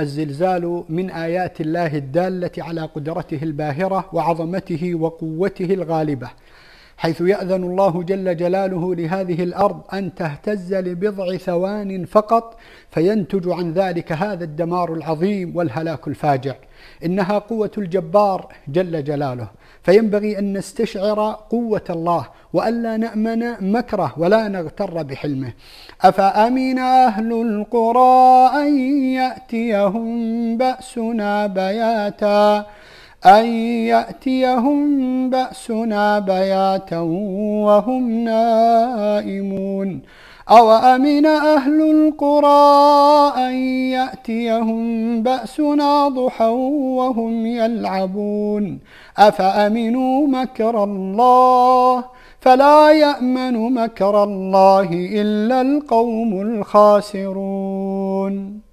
الزلزال من آيات الله الدالة على قدرته الباهرة وعظمته وقوته الغالبة حيث يأذن الله جل جلاله لهذه الأرض أن تهتز لبضع ثوان فقط فينتج عن ذلك هذا الدمار العظيم والهلاك الفاجع إنها قوة الجبار جل جلاله فينبغي أن نستشعر قوة الله وألا نأمن مكره ولا نغتر بحلمه أفأمن أهل القرى أن يأتيهم بأسنا بياتا أن يأتيهم بأسنا بياتا وهم نائمون أوأمن أهل القرى أن يأتيهم بأسنا ضحى وهم يلعبون أفأمنوا مكر الله ؟ فلا يأمن مكر الله إلا القوم الخاسرون